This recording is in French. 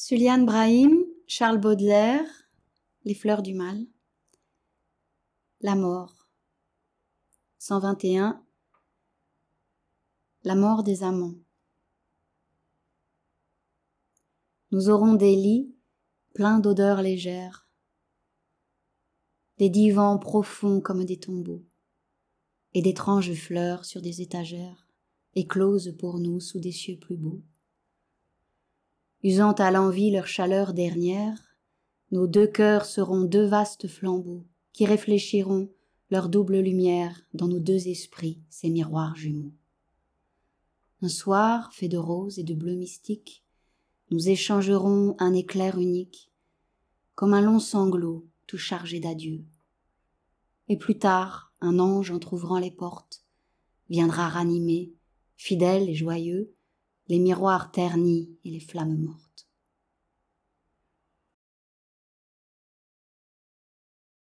Suliane Brahim, Charles Baudelaire, Les fleurs du mal. La mort. 121. La mort des amants. Nous aurons des lits pleins d'odeurs légères, des divans profonds comme des tombeaux, et d'étranges fleurs sur des étagères, écloses pour nous sous des cieux plus beaux usant à l'envie leur chaleur dernière, nos deux cœurs seront deux vastes flambeaux qui réfléchiront leur double lumière dans nos deux esprits, ces miroirs jumeaux. Un soir, fait de rose et de bleu mystique, nous échangerons un éclair unique, comme un long sanglot tout chargé d'adieu. Et plus tard, un ange, entr'ouvrant les portes, viendra ranimer, fidèle et joyeux, les miroirs ternis et les flammes mortes.